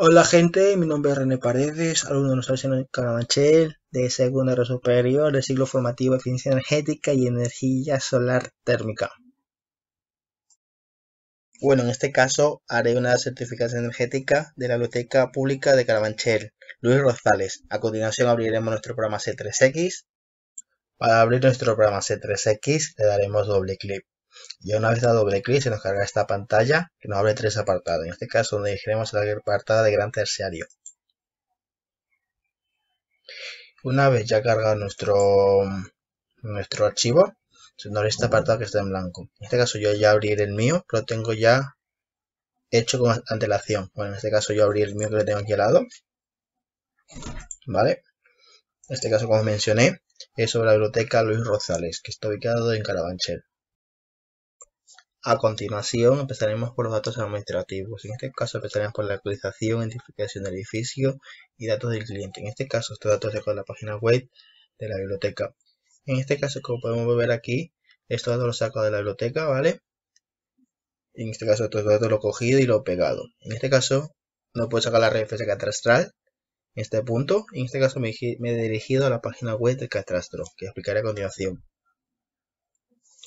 Hola gente, mi nombre es René Paredes, alumno de nuestra de Carabanchel de segundo grado superior del ciclo formativo de Eficiencia Energética y Energía Solar Térmica. Bueno, en este caso haré una certificación energética de la Biblioteca Pública de Carabanchel, Luis Rosales. A continuación abriremos nuestro programa C3X. Para abrir nuestro programa C3X le daremos doble clic. Y una vez dado doble clic se nos carga esta pantalla que nos abre tres apartados. En este caso donde elegiremos la apartado de gran terciario. Una vez ya cargado nuestro, nuestro archivo, se nos este apartado que está en blanco. En este caso yo ya abriré el mío, lo tengo ya hecho con antelación. Bueno, en este caso yo abrí el mío que lo tengo aquí al lado. ¿Vale? En este caso, como mencioné, es sobre la biblioteca Luis Rosales, que está ubicado en Carabanchel. A continuación empezaremos por los datos administrativos. En este caso empezaremos por la actualización, identificación del edificio y datos del cliente. En este caso estos datos de la página web de la biblioteca. En este caso como podemos ver aquí, estos datos los saco de la biblioteca, ¿vale? En este caso estos datos los he cogido y lo he pegado. En este caso no puedo sacar la referencia catastral en este punto. En este caso me, me he dirigido a la página web del catastro, que explicaré a continuación.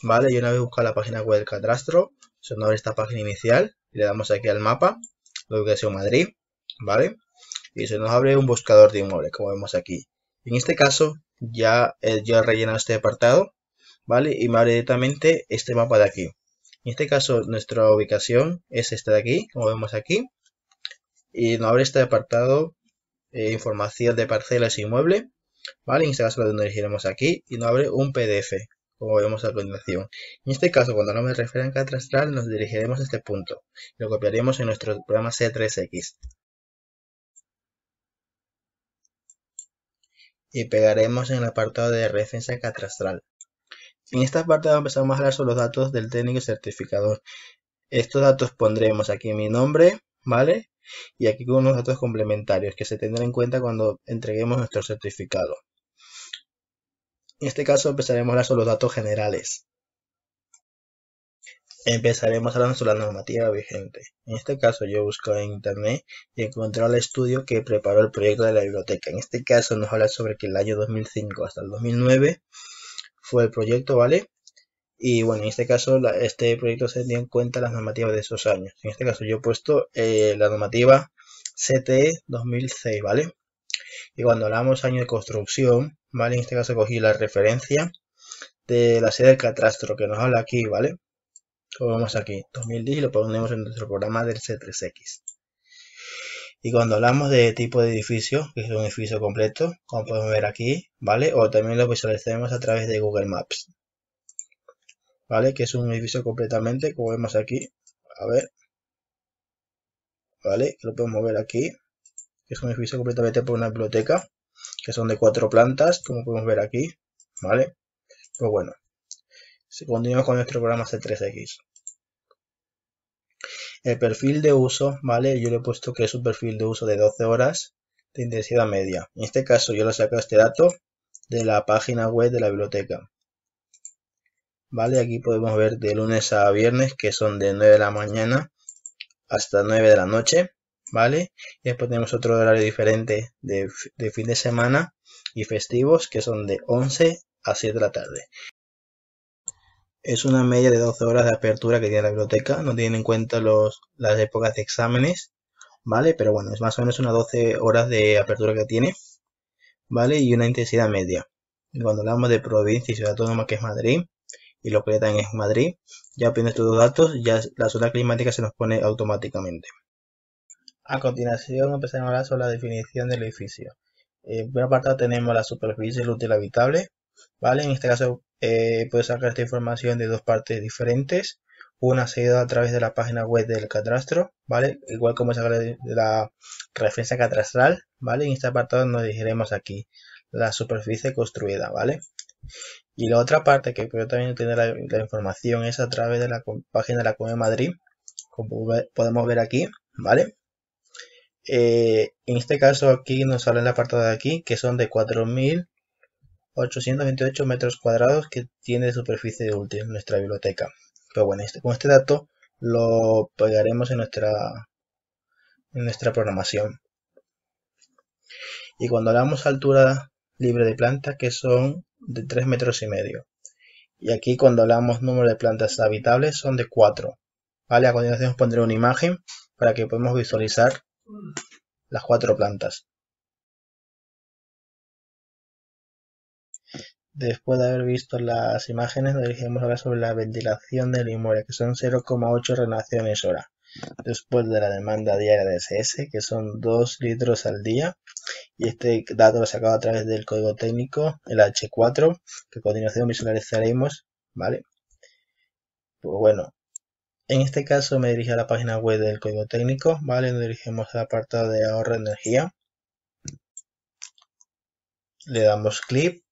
Vale, yo una vez buscado la página web del cadastro, se nos abre esta página inicial y le damos aquí al mapa, lo que Madrid, ¿vale? Y se nos abre un buscador de inmuebles, como vemos aquí. En este caso, ya yo he rellenado este apartado, ¿vale? Y me abre directamente este mapa de aquí. En este caso, nuestra ubicación es esta de aquí, como vemos aquí. Y nos abre este apartado, eh, información de parcelas e inmueble, ¿vale? En este caso lo dirigiremos aquí y nos abre un PDF, como vemos a continuación. En este caso, cuando hablamos de referencia catastral, nos dirigiremos a este punto. Lo copiaremos en nuestro programa C3X. Y pegaremos en el apartado de referencia catastral. En esta parte vamos a hablar sobre los datos del técnico certificador. Estos datos pondremos aquí mi nombre, ¿vale? Y aquí con unos datos complementarios que se tendrán en cuenta cuando entreguemos nuestro certificado. En este caso empezaremos a hablar sobre los datos generales. Empezaremos hablando sobre la normativa vigente. En este caso yo busco en internet y encontré el estudio que preparó el proyecto de la biblioteca. En este caso nos habla sobre que el año 2005 hasta el 2009 fue el proyecto, ¿vale? Y bueno, en este caso este proyecto se dio en cuenta las normativas de esos años. En este caso yo he puesto eh, la normativa CTE 2006, ¿vale? Y cuando hablamos año de construcción, ¿vale? En este caso cogí la referencia de la sede del catastro que nos habla aquí, ¿vale? Lo vemos aquí, 2010 y lo ponemos en nuestro programa del C3X. Y cuando hablamos de tipo de edificio, que es un edificio completo, como podemos ver aquí, ¿vale? O también lo visualizamos a través de Google Maps. ¿Vale? Que es un edificio completamente, como vemos aquí. A ver. ¿Vale? Lo podemos ver aquí que es un edificio completamente por una biblioteca, que son de cuatro plantas, como podemos ver aquí, ¿vale? Pues bueno, si continuamos con nuestro programa C3X. El perfil de uso, ¿vale? Yo le he puesto que es un perfil de uso de 12 horas de intensidad media. En este caso yo lo saco este dato de la página web de la biblioteca. ¿Vale? Aquí podemos ver de lunes a viernes que son de 9 de la mañana hasta 9 de la noche. ¿vale? Y después tenemos otro horario diferente de, fin de semana y festivos que son de 11 a 7 de la tarde. Es una media de 12 horas de apertura que tiene la biblioteca, no tienen en cuenta los, las épocas de exámenes, ¿vale? Pero bueno, es más o menos unas 12 horas de apertura que tiene, ¿vale? Y una intensidad media. Cuando hablamos de provincia y ciudad autónoma que es Madrid, y lo que le en es Madrid, ya obtienes todos los datos, ya la zona climática se nos pone automáticamente. A continuación empezaremos a hablar sobre la definición del edificio. En eh, primer apartado tenemos la superficie útil habitable, ¿vale? En este caso eh, sacar esta información de dos partes diferentes. Una se ido a través de la página web del catastro, ¿vale? Igual como sacar la referencia catastral, ¿vale? En este apartado nos dirigiremos aquí, la superficie construida, ¿vale? Y la otra parte que también tiene la, información es a través de la página de la Comunidad de Madrid, como podemos ver aquí, ¿vale? Eh, en este caso aquí nos sale la apartado de aquí, que son de 4.828 metros cuadrados que tiene de superficie útil nuestra biblioteca. Pero bueno, este, con este dato lo pegaremos en nuestra, en nuestra programación. Y cuando hablamos altura libre de plantas que son de 3 metros y medio. Y aquí cuando hablamos número de plantas habitables son de 4. ¿Vale? A continuación pondré una imagen para que podamos visualizar las cuatro plantas. Después de haber visto las imágenes, nos dirigimos ahora sobre la ventilación del inmueble, que son 0,8 renaciones hora. Después de la demanda diaria de SS, que son 2 litros al día, y este dato lo he sacado a través del código técnico, el H4, que a continuación visualizaremos, ¿vale? Pues bueno, en este caso me dirige a la página web del código técnico, ¿vale? Nos dirigimos al apartado de ahorro de energía. Le damos clic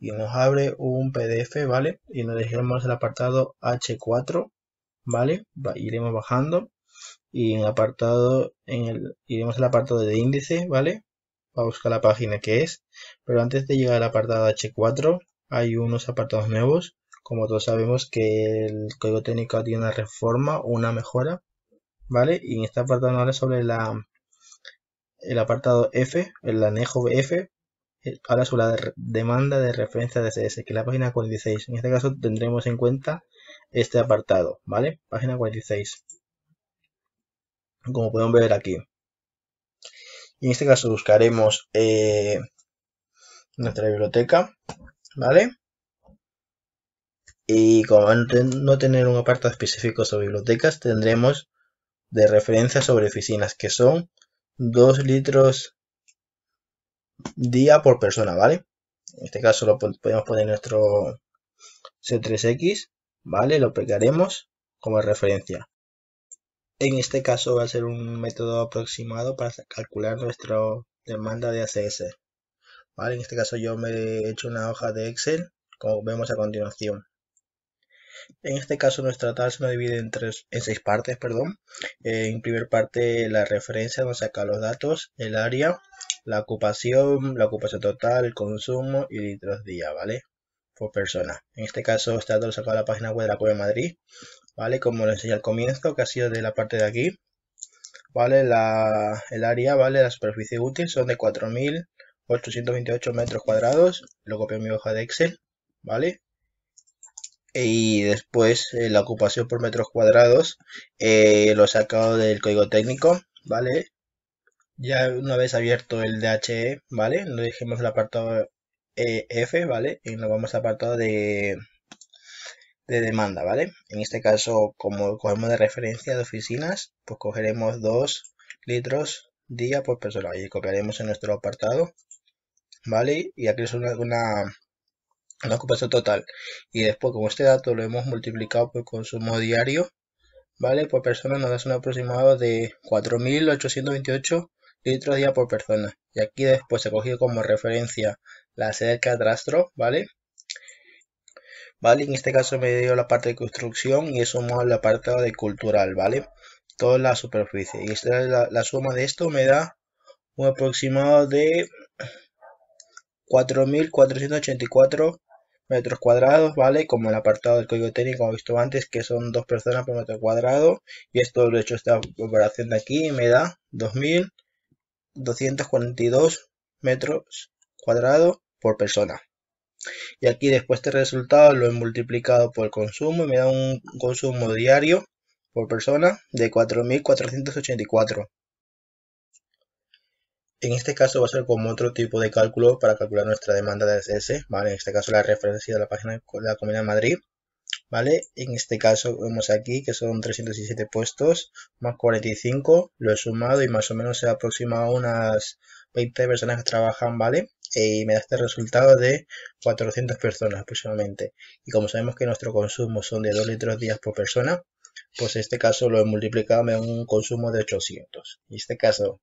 y nos abre un PDF, ¿vale? Y nos dirigimos al apartado H4, ¿vale? Iremos bajando y en el apartado, en el, iremos al apartado de índice, ¿vale? Va a buscar la página que es, pero antes de llegar al apartado H4 hay unos apartados nuevos como todos sabemos que el código técnico tiene una reforma una mejora, ¿vale? Y en este apartado ahora sobre la, el apartado F, el anejo F, eh, ahora sobre la demanda de referencia de CSS, que es la página 46. En este caso tendremos en cuenta este apartado, ¿vale? Página 46. Como podemos ver aquí. en este caso buscaremos eh, nuestra biblioteca, ¿vale? Y como no tener un apartado específico sobre bibliotecas, tendremos de referencia sobre oficinas, que son 2 litros día por persona, ¿vale? En este caso lo podemos poner nuestro C3X, ¿vale? Lo pegaremos como referencia. En este caso va a ser un método aproximado para calcular nuestra demanda de ACS. ¿Vale? En este caso yo me he hecho una hoja de Excel, como vemos a continuación. En este caso nuestra tabla se divide en, tres, en seis partes. Perdón. Eh, en primer parte la referencia donde saca los datos, el área, la ocupación, la ocupación total, el consumo y litros día, ¿vale? Por persona. En este caso este dato lo saca de la página web de la Cueva de Madrid, ¿vale? Como lo enseñé al comienzo, que ha sido de la parte de aquí. ¿Vale? el área, ¿vale? La superficie útil son de 4.828 metros cuadrados. Lo copio en mi hoja de Excel, ¿vale? y después eh, la ocupación por metros cuadrados eh, lo he sacado del código técnico, ¿vale? Ya una vez abierto el DHE, ¿vale? No dejemos el apartado eh, F, ¿vale? Y nos vamos al apartado de, de demanda, ¿vale? En este caso, como cogemos de referencia de oficinas, pues cogeremos 2 litros día por persona y copiaremos en nuestro apartado, ¿vale? Y aquí es una una ocupación total. Y después, con este dato lo hemos multiplicado por consumo diario, ¿vale? Por persona nos da un aproximado de 4.828 litros día por persona. Y aquí después se cogido como referencia la sede de ¿vale? ¿Vale? En este caso me dio la parte de construcción y eso más la parte de cultural, ¿vale? Toda la superficie. Y esta, la, la suma de esto me da un aproximado de 4.484 metros cuadrados, ¿vale? Como el apartado del código técnico, como visto antes, que son dos personas por metro cuadrado. Y esto lo he hecho esta operación de aquí me da 2.242 metros cuadrados por persona. Y aquí después este resultado lo he multiplicado por el consumo y me da un consumo diario por persona de 4.484. En este caso va a ser como otro tipo de cálculo para calcular nuestra demanda de SS, ¿vale? En este caso la referencia de la página de la Comunidad de Madrid, ¿vale? En este caso vemos aquí que son 317 puestos, más 45, lo he sumado y más o menos se aproxima a unas 20 personas que trabajan, ¿vale? Y me da este resultado de 400 personas aproximadamente. Y como sabemos que nuestro consumo son de 2 litros días por persona, pues en este caso lo he multiplicado me un consumo de 800. En este caso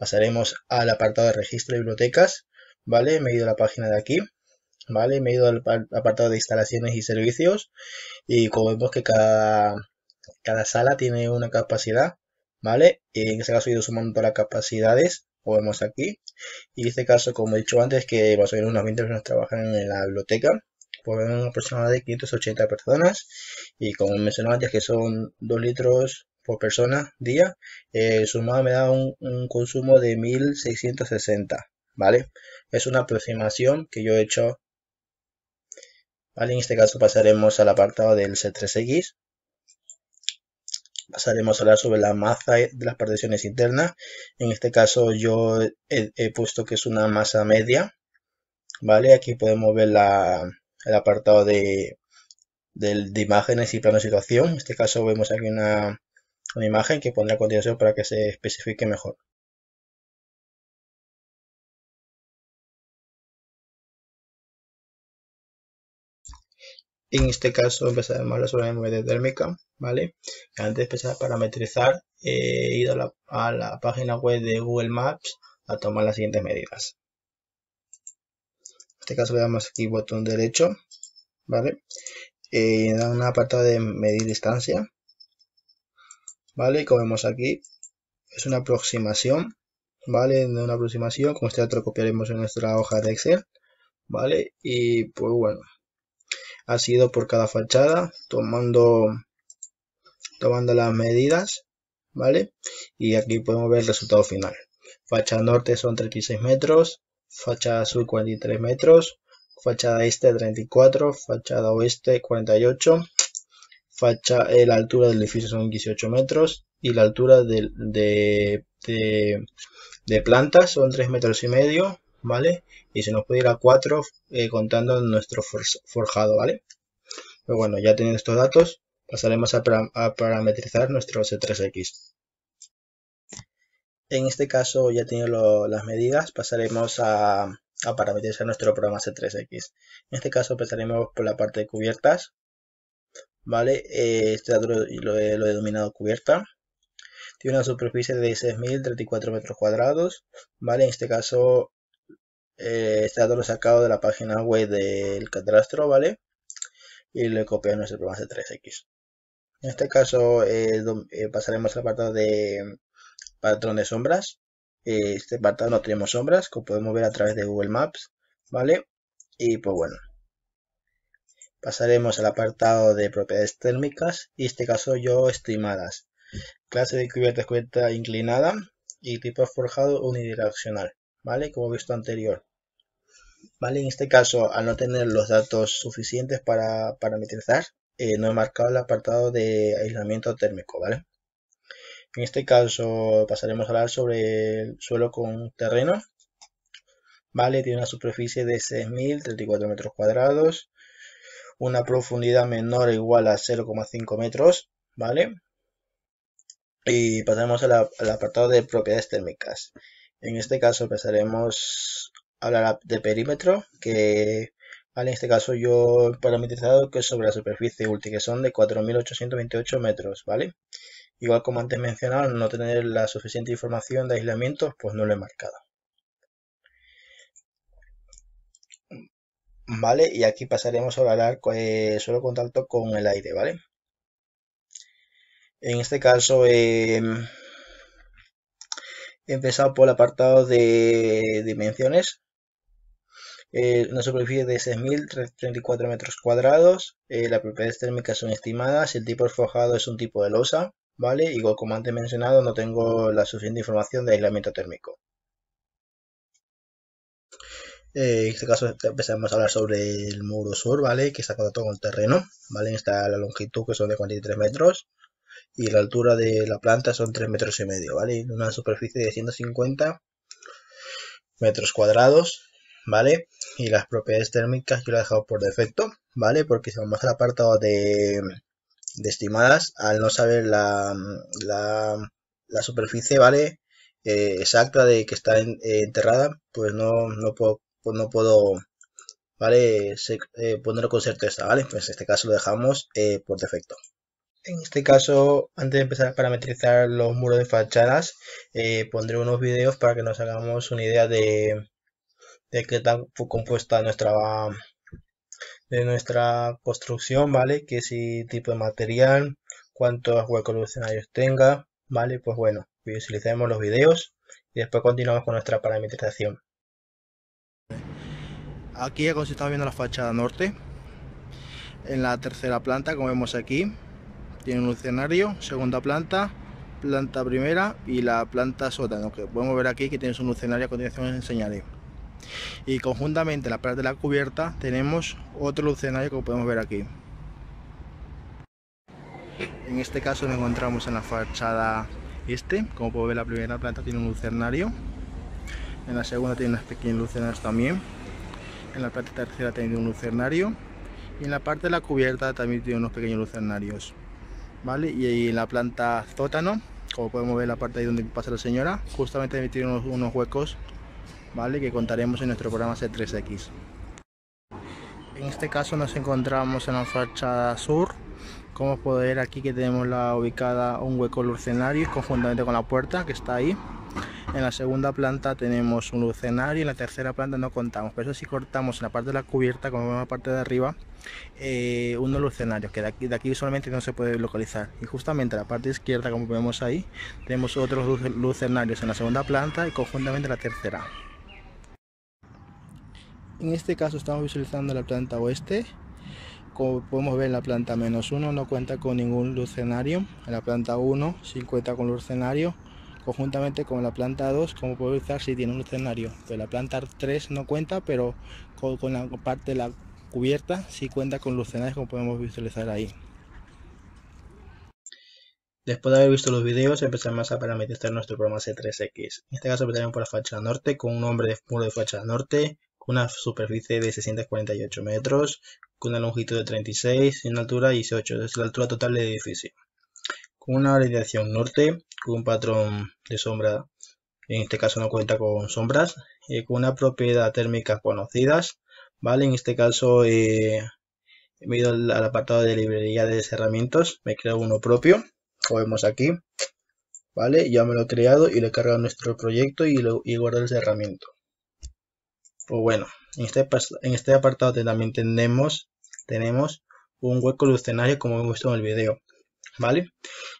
pasaremos al apartado de registro de bibliotecas, ¿vale? Me he ido a la página de aquí, ¿vale? Me he ido al apartado de instalaciones y servicios y como vemos que cada, cada sala tiene una capacidad, ¿vale? Y en este caso he ido sumando todas las capacidades, como vemos aquí. Y en este caso, como he dicho antes, que más o menos unos 20 personas trabajan en la biblioteca. Pues vemos una persona de 580 personas y como mencionaba antes que son 2 litros por persona día, eh, sumado me da un, consumo de 1660, ¿vale? Es una aproximación que yo he hecho, ¿vale? En este caso pasaremos al apartado del C3X, pasaremos a hablar sobre la masa de las particiones internas, en este caso yo he, puesto que es una masa media, ¿vale? Aquí podemos ver la, el apartado de, del de imágenes y plano de situación, en este caso vemos aquí una una imagen que pondré a continuación para que se especifique mejor. En este caso empezaremos a hablar sobre la térmica, ¿vale? Antes de empezar a parametrizar, he eh, ido a la, página web de Google Maps a tomar las siguientes medidas. En este caso le damos aquí botón derecho, ¿vale? y eh, en un apartado de medir distancia, ¿vale? como vemos aquí, es una aproximación, ¿vale? De una aproximación, como este otro copiaremos en nuestra hoja de Excel, ¿vale? Y pues bueno, ha sido por cada fachada, tomando, tomando las medidas, ¿vale? Y aquí podemos ver el resultado final. Fachada norte son 36 metros, fachada sur 43 metros, fachada este 34, fachada oeste 48, eh, la altura del edificio son 18 metros y la altura de, planta plantas son 3 metros y medio, ¿vale? Y se nos puede ir a 4 eh, contando nuestro forjado, ¿vale? Pero bueno, ya teniendo estos datos, pasaremos a, parametrizar nuestro C3X. En este caso ya teniendo las medidas, pasaremos a, a parametrizar nuestro programa C3X. En este caso empezaremos por la parte de cubiertas, ¿vale? Eh, este dato lo, he, denominado cubierta. Tiene una superficie de 6.034 metros cuadrados, ¿vale? En este caso, eh, este dato lo he sacado de la página web del catastro, ¿vale? Y lo he copiado en nuestro programa C3X. En este caso, eh, pasaremos la parte de mm, patrón de sombras. este apartado no tenemos sombras, como podemos ver a través de Google Maps, ¿vale? Y pues bueno, Pasaremos al apartado de propiedades térmicas y en este caso yo estimadas. Clase de cubierta cubierta inclinada y tipo forjado unidireccional, ¿vale? Como visto anterior. ¿Vale? En este caso, al no tener los datos suficientes para parametrizar, eh, no he marcado el apartado de aislamiento térmico, ¿vale? En este caso pasaremos a hablar sobre el suelo con terreno. Vale, tiene una superficie de 6.034 metros cuadrados, una profundidad menor o igual a 0,5 metros, ¿vale? Y pasaremos al, apartado de propiedades térmicas. En este caso empezaremos a hablar de perímetro, que en este caso yo he parametrizado que sobre la superficie útil, que son de 4.828 metros, ¿vale? Igual como antes mencionaba, no tener la suficiente información de aislamiento, pues no lo he marcado. Y aquí pasaremos a hablar eh, solo contacto con el aire, ¿vale? En este caso, em, he empezado por el apartado de dimensiones. Eh, una superficie de 6.034 metros cuadrados. Eh, las propiedades térmicas son estimadas. El tipo forjado es un tipo de losa, ¿vale? Y como antes mencionado, no tengo la suficiente información de aislamiento térmico. Eh, en este caso empezamos a hablar sobre el muro sur, ¿vale? Que está contacto con el terreno, ¿vale? Está la longitud que son de 43 metros y la altura de la planta son 3 metros y medio, ¿vale? Una superficie de 150 metros cuadrados, ¿vale? Y las propiedades térmicas yo las he dejado por defecto, ¿vale? Porque si más al apartado de, estimadas, al no saber la, superficie, ¿vale? Eh, exacta de que está eh, enterrada, pues no, no puedo pues no puedo ¿vale? Eh, ponerlo con certeza, ¿vale? Pues en este caso lo dejamos eh, por defecto. En este caso, antes de empezar a parametrizar los muros de fachadas, eh, pondré unos videos para que nos hagamos una idea de, qué tan compuesta nuestra de nuestra construcción, ¿vale? Que si tipo de material, cuántos huecos escenarios tenga, ¿vale? Pues bueno, utilizaremos los videos y después continuamos con nuestra parametrización. Aquí ya como estamos viendo la fachada norte. En la tercera planta, como vemos aquí, tiene un lucenario, segunda planta, planta primera y la planta sótano, que podemos ver aquí que tiene su lucenario a continuación os enseñaré. Y conjuntamente la parte de la cubierta tenemos otro lucenario como podemos ver aquí. En este caso nos encontramos en la fachada este, como podemos ver la primera planta tiene un lucenario, en la segunda tiene unas pequeñas lucenas también en la parte tercera tiene un lucernario y en la parte de la cubierta también tiene unos pequeños lucernarios vale y en la planta sótano como podemos ver la parte ahí donde pasa la señora justamente tiene unos, huecos vale que contaremos en nuestro programa C3X en este caso nos encontramos en la fachada sur como ver aquí que tenemos la ubicada un hueco lucernario conjuntamente con la puerta que está ahí en la segunda planta tenemos un lucenario y en la tercera planta no contamos, pero eso cortamos en la parte de la cubierta, como en la parte de arriba, eh, unos lucenarios que de aquí, de solamente no se puede localizar. Y justamente en la parte izquierda, como vemos ahí, tenemos otros lucenarios en la segunda planta y conjuntamente en la tercera. En este caso estamos visualizando la planta oeste. Como podemos ver, la planta menos uno no cuenta con ningún lucenario. En la planta 1 sí cuenta con lucenario conjuntamente con la planta 2, como puede ver si tiene un escenario. Pero la planta 3 no cuenta, pero con, la parte de la cubierta sí cuenta con los escenarios, como podemos visualizar ahí. Después de haber visto los videos, empezamos a parametrizar nuestro programa C3X. En este caso empezaremos por la fachada norte, con un nombre de muro de fachada norte, con una superficie de 648 metros, con una longitud de 36 y una altura de 18, es la altura total del edificio con una radiación norte, con un patrón de sombra, en este caso no cuenta con sombras, y eh, con una propiedad térmica conocidas, ¿vale? En este caso eh, he ido al, apartado de librería de herramientas, me creo uno propio, lo vemos aquí, ¿vale? Ya me lo he creado y lo he cargado nuestro proyecto y, lo, y guardo el cerramiento. Pues bueno, en este, en este apartado también tenemos, tenemos un hueco lucenario como hemos visto en el video. ¿vale?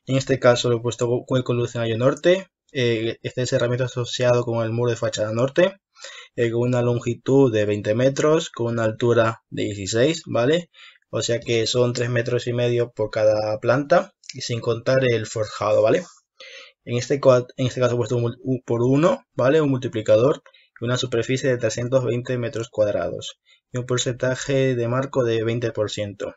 En este caso lo he puesto el lucenario norte, eh, este es este herramienta asociado con el muro de fachada norte, eh, con una longitud de 20 metros, con una altura de 16, ¿vale? O sea que son 3 metros y medio por cada planta, y sin contar el forjado, ¿vale? En este, en este caso he puesto por 1, ¿vale? Un multiplicador y una superficie de 320 metros cuadrados y un porcentaje de marco de 20%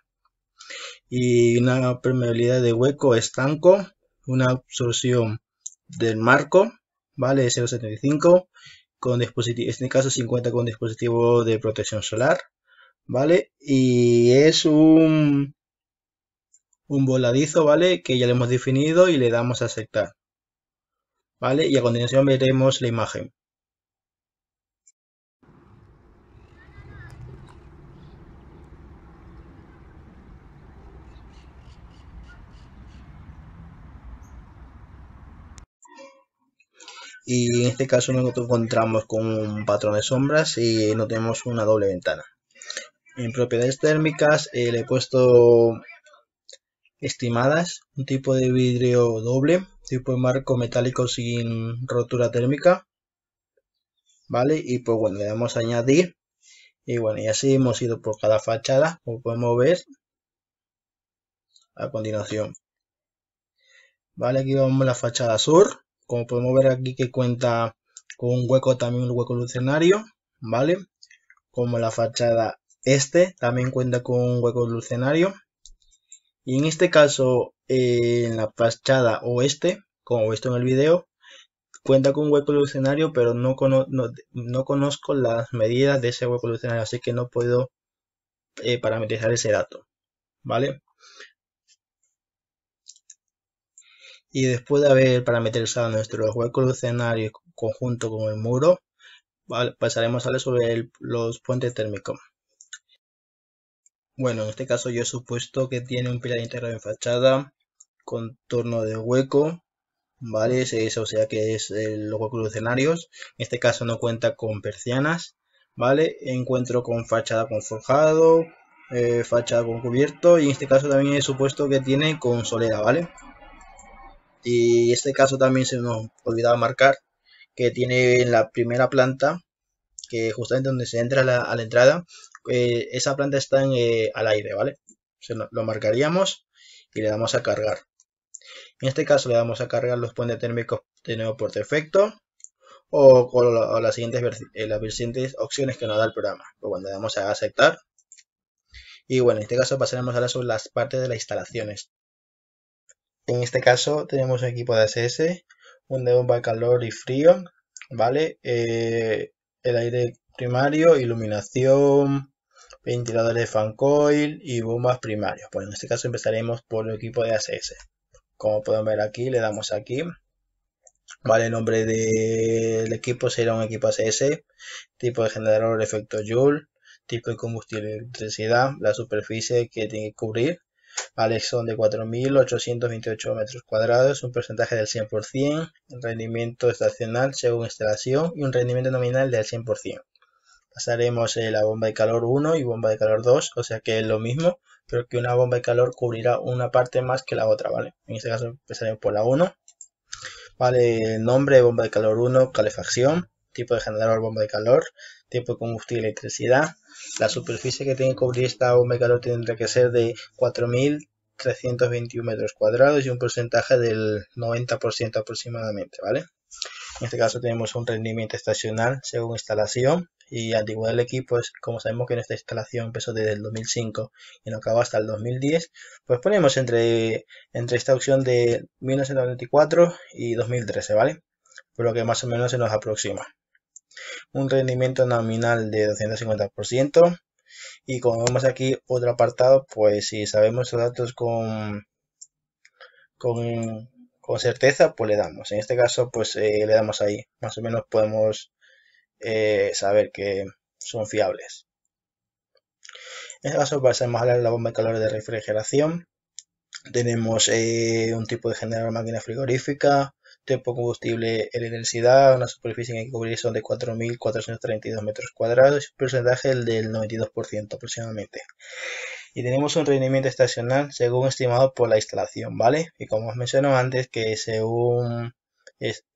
y una permeabilidad de hueco estanco, una absorción del marco, ¿vale? 0.75, con dispositivo, en este caso 50 con dispositivo de protección solar, ¿vale? Y es un, un voladizo, ¿vale? Que ya le hemos definido y le damos a aceptar, ¿vale? Y a continuación veremos la imagen. y en este caso nosotros encontramos con un patrón de sombras y no tenemos una doble ventana. En propiedades térmicas eh, le he puesto estimadas, un tipo de vidrio doble, tipo de marco metálico sin rotura térmica. ¿Vale? Y pues bueno, le damos a añadir. Y bueno, y así hemos ido por cada fachada, como podemos ver a continuación. Vale, aquí vamos a la fachada sur como podemos ver aquí que cuenta con un hueco también, un hueco lucenario, ¿vale? Como la fachada este también cuenta con un hueco lucenario. Y en este caso, eh, en la fachada oeste, como visto en el video, cuenta con un hueco lucenario, pero no, no, conozco las medidas de ese hueco lucenario, así que no puedo eh, parametrizar ese dato, ¿vale? Y después de haber parametrizado nuestro hueco escenario conjunto con el muro, pasaremos a hablar sobre los puentes térmicos. Bueno, en este caso yo he supuesto que tiene un pilar integrado en fachada, contorno de hueco, ¿vale? eso o sea que es el, eh, hueco de escenarios. En este caso no cuenta con persianas, ¿vale? Encuentro con fachada con forjado, eh, fachada con cubierto y en este caso también he supuesto que tiene con solera, ¿vale? Y este caso también se nos olvidaba marcar, que tiene en la primera planta, que justamente donde se entra a la entrada, eh, esa planta está eh, al aire, ¿vale? lo, marcaríamos y le damos a cargar. En este caso le damos a cargar los puentes térmicos de nuevo por defecto o, con las, siguientes, eh, opciones que nos da el programa. cuando pues le damos a aceptar, y bueno, en este caso pasaremos ahora sobre las partes de las instalaciones. En este caso tenemos un equipo de SS, un de bomba de calor y frío, ¿vale? Eh, el aire primario, iluminación, ventiladores de fan coil y bombas primarias. Pues en este caso empezaremos por el equipo de ASS. Como pueden ver aquí, le damos aquí. Vale, el nombre del equipo será un equipo ASS, tipo de generador efecto Joule, tipo de combustible y electricidad, la superficie que tiene que cubrir, son de 4.828 metros cuadrados, un porcentaje del 100%, rendimiento estacional según instalación y un rendimiento nominal del 100%. Pasaremos eh, la bomba de calor 1 y bomba de calor 2, o sea que es lo mismo, pero que una bomba de calor cubrirá una parte más que la otra, ¿vale? En este caso empezaremos por la 1. Vale, nombre, bomba de calor 1, calefacción, tipo de generador, bomba de calor, tiempo de combustible, electricidad, la superficie que tiene que cubrir esta Omega lo tendrá que ser de 4.321 metros cuadrados y un porcentaje del 90% aproximadamente, ¿vale? En este caso tenemos un rendimiento estacional según instalación y antigüedad del equipo es, como sabemos que esta instalación empezó desde el 2005 y no acabó hasta el 2010, pues ponemos entre, entre esta opción de 1994 y 2013, ¿vale? Por lo que más o menos se nos aproxima un rendimiento nominal de 250%. Y como vemos aquí otro apartado, pues si sabemos los datos con, con, certeza, pues le damos. En este caso, pues eh, le damos ahí. Más o menos podemos eh, saber que son fiables. En este caso pasamos a la bomba de calor de refrigeración. Tenemos eh, un tipo de generador máquina frigorífica, tiempo combustible en densidad, una superficie en hay que cubrir son de 4.432 metros cuadrados, un porcentaje del 92% aproximadamente. Y tenemos un rendimiento estacional según estimado por la instalación, ¿vale? Y como os menciono antes, que según,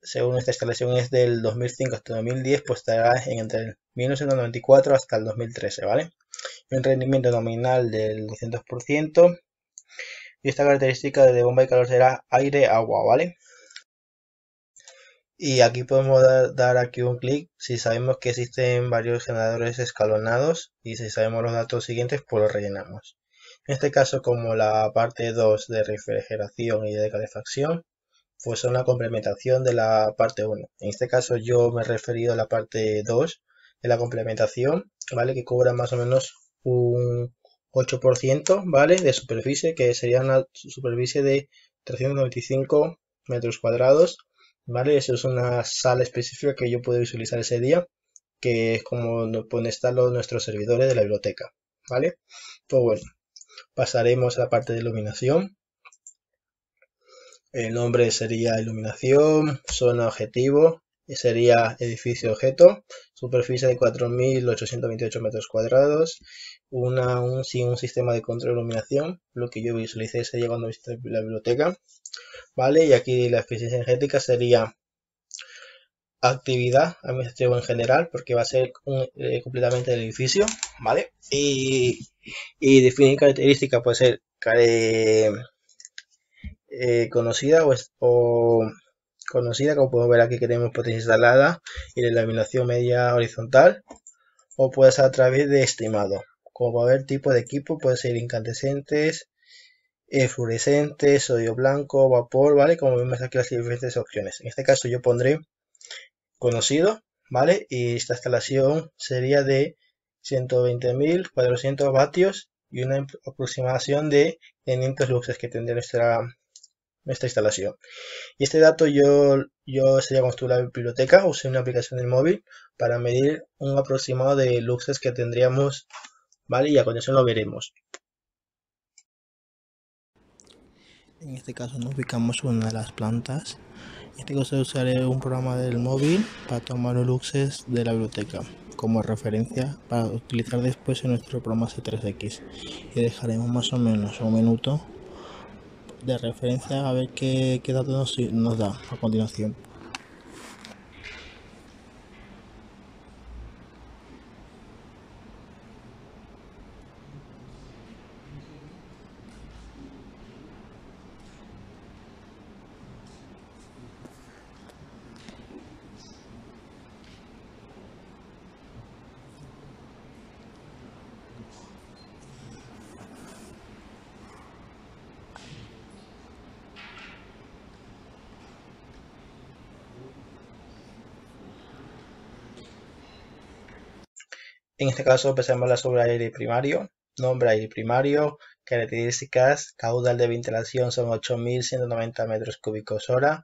según esta instalación es del 2005 hasta 2010, pues estará entre el 1994 hasta el 2013, ¿vale? Un rendimiento nominal del 200%. Y esta característica de bomba de calor será aire-agua, ¿vale? y aquí podemos dar, aquí un clic si sabemos que existen varios generadores escalonados y si sabemos los datos siguientes pues los rellenamos. En este caso como la parte 2 de refrigeración y de calefacción pues son la complementación de la parte 1. En este caso yo me he referido a la parte 2 de la complementación, ¿vale? Que cobra más o menos un 8%, ¿vale? De superficie, que sería una superficie de 395 metros cuadrados ¿vale? Eso es una sala específica que yo puedo visualizar ese día, que es como están los, nuestros servidores de la biblioteca, ¿vale? Pues bueno, pasaremos a la parte de iluminación. El nombre sería iluminación, zona objetivo, sería edificio objeto, superficie de 4.828 metros cuadrados, una, un, un sistema de control de iluminación, lo que yo visualicé sería cuando visité la biblioteca, ¿vale? Y aquí la eficiencia energética sería actividad administrativa en general, porque va a ser eh, completamente el edificio, ¿vale? Y, y definir características puede ser eh, conocida o, o conocida, como podemos ver aquí que tenemos potencia instalada y la iluminación media horizontal, o puede ser a través de estimado. Como a ver, tipo de equipo puede ser incandescentes, fluorescentes, sodio blanco, vapor, ¿vale? Como vemos aquí las diferentes opciones. En este caso yo pondré conocido, ¿vale? Y esta instalación sería de 120.400 vatios y una aproximación de 500 luxes que tendría nuestra esta instalación. Y este dato yo, yo sería construir la biblioteca, usé una aplicación del móvil para medir un aproximado de luxes que tendríamos, ¿vale? Y a continuación lo veremos. En este caso nos ubicamos una de las plantas. En este caso usaré un programa del móvil para tomar los luxes de la biblioteca como referencia para utilizar después en nuestro programa C3X y dejaremos más o menos un minuto de referencia a ver qué, qué datos nos da a continuación. En este caso empezamos la sobre aire primario, nombre aire primario, características, caudal de ventilación son 8.190 metros cúbicos hora.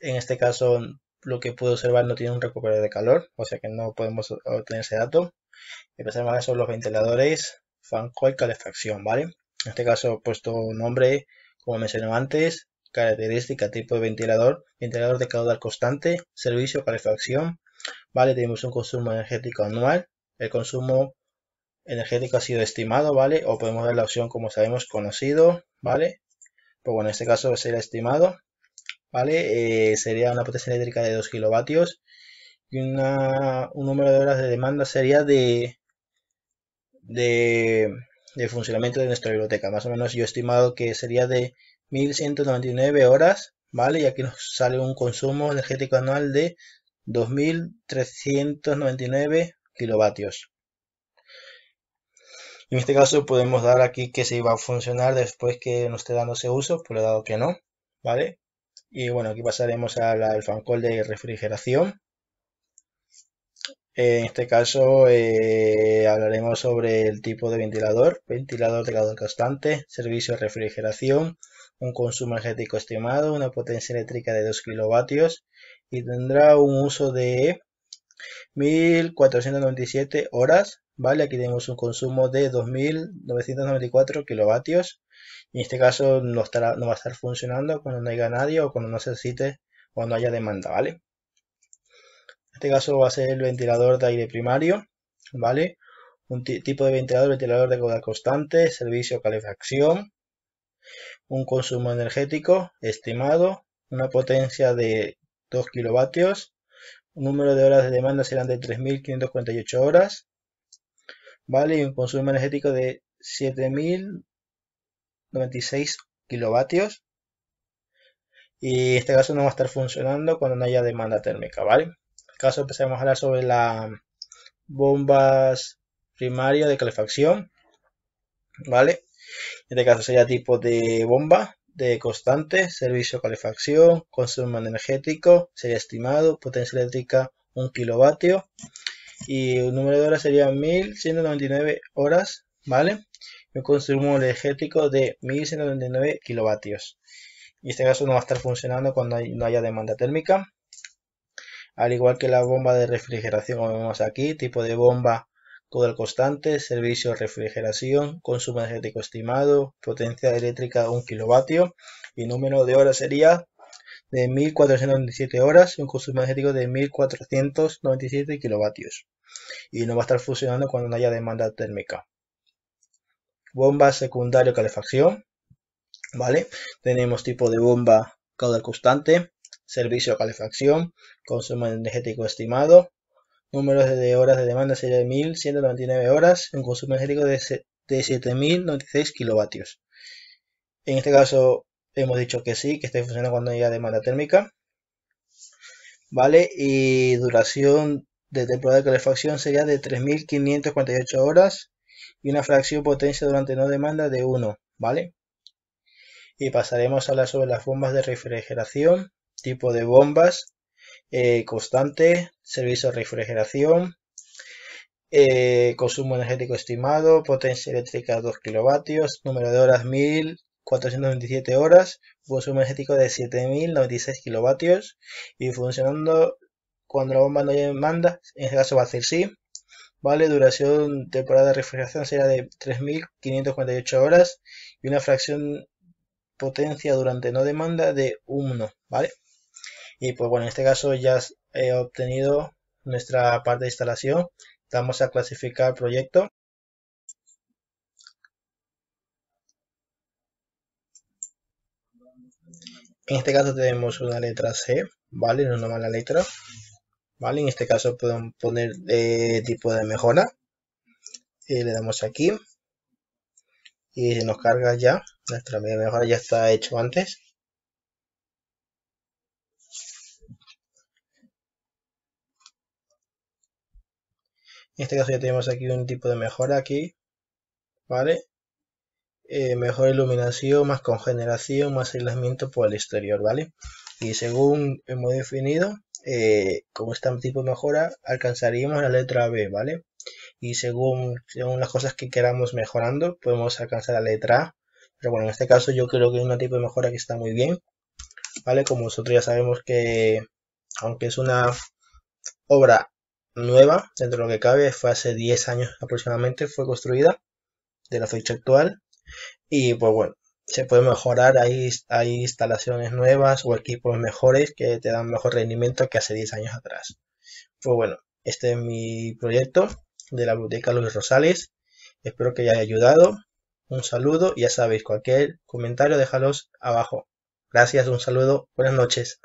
En este caso lo que puedo observar no tiene un recuperador de calor, o sea que no podemos obtener ese dato. Empezamos a sobre los ventiladores, fan coil, calefacción, ¿vale? En este caso he puesto nombre, como mencioné antes, característica, tipo de ventilador, ventilador de caudal constante, servicio, calefacción, ¿vale? Tenemos un consumo energético anual, el consumo energético ha sido estimado, ¿vale? O podemos dar la opción, como sabemos, conocido, ¿vale? Pues bueno, en este caso será estimado, ¿vale? Eh, sería una potencia eléctrica de 2 kilovatios y una, un número de horas de demanda sería de, de, funcionamiento de nuestra biblioteca. Más o menos yo he estimado que sería de 1199 horas, ¿vale? Y aquí nos sale un consumo energético anual de 2399 kilovatios. En este caso podemos dar aquí que se iba a funcionar después que no esté dándose uso, pero dado que no, ¿vale? Y bueno, aquí pasaremos al call de refrigeración. En este caso eh, hablaremos sobre el tipo de ventilador, ventilador de calor constante, servicio de refrigeración, un consumo energético estimado, una potencia eléctrica de 2 kilovatios y tendrá un uso de 1497 horas, ¿vale? Aquí tenemos un consumo de 2994 kilovatios. Y en este caso no, estará, no va a estar funcionando cuando no haya nadie o cuando no se necesite o no haya demanda, ¿vale? En este caso va a ser el ventilador de aire primario, ¿vale? Un tipo de ventilador, ventilador de coda constante, servicio calefacción, un consumo energético estimado, una potencia de 2 kilovatios, un número de horas de demanda serán de 3.548 horas. ¿Vale? Y un consumo energético de 7.096 kilovatios. Y este caso no va a estar funcionando cuando no haya demanda térmica, ¿vale? En este caso empezamos a hablar sobre las bombas primarias de calefacción, ¿vale? En este caso sería tipo de bomba, de constante, servicio calefacción, consumo energético, sería estimado, potencia eléctrica 1 kilovatio y un número de horas sería 1199 horas, ¿vale? un consumo energético de 1199 kilovatios. Y este caso no va a estar funcionando cuando no haya demanda térmica. Al igual que la bomba de refrigeración como vemos aquí, tipo de bomba con constante servicio de refrigeración, consumo energético estimado, potencia eléctrica 1 kilovatio y número de horas sería de 1497 horas y un consumo energético de 1497 kilovatios y no va a estar funcionando cuando no haya demanda térmica. Bomba secundario calefacción, ¿vale? Tenemos tipo de bomba caudal constante, servicio de calefacción, consumo energético estimado, Número de horas de demanda sería de 1.199 horas, un consumo energético de, 7.096 kilovatios. En este caso hemos dicho que sí, que está funcionando cuando haya demanda térmica. ¿Vale? Y duración de temporada de calefacción sería de 3.548 horas y una fracción potencia durante no demanda de 1. ¿Vale? Y pasaremos a hablar sobre las bombas de refrigeración, tipo de bombas, eh, constante, servicio de refrigeración, eh, consumo energético estimado, potencia eléctrica 2 kilovatios, número de horas 1427 horas, consumo energético de 7096 kilovatios y funcionando cuando la bomba no demanda, en este caso va a ser sí. Vale, duración temporada de refrigeración será de 3.548 horas y una fracción potencia durante no demanda de 1, ¿vale? Y pues bueno, en este caso ya he eh, obtenido nuestra parte de instalación. Vamos a clasificar proyecto. En este caso tenemos una letra C, ¿vale? No una mala letra, ¿vale? En este caso podemos poner eh, tipo de mejora. Y le damos aquí. Y se nos carga ya. Nuestra mejora ya está hecho antes. En este caso ya tenemos aquí un tipo de mejora aquí, ¿vale? Eh, mejor iluminación, más congeneración, más aislamiento por el exterior, ¿vale? Y según hemos definido, eh, como este tipo de mejora, alcanzaríamos la letra B, ¿vale? Y según, según las cosas que queramos mejorando, podemos alcanzar la letra A. Pero bueno, en este caso yo creo que es un tipo de mejora que está muy bien, ¿vale? Como nosotros ya sabemos que, aunque es una obra nueva, dentro de lo que cabe, fue hace 10 años aproximadamente, fue construida de la fecha actual. Y pues bueno, se puede mejorar, ahí hay instalaciones nuevas o equipos mejores que te dan mejor rendimiento que hace 10 años atrás. Pues bueno, este es mi proyecto de la Biblioteca Luis Rosales. Espero que haya ayudado. Un saludo, ya sabéis, cualquier comentario déjalos abajo. Gracias, un saludo, buenas noches.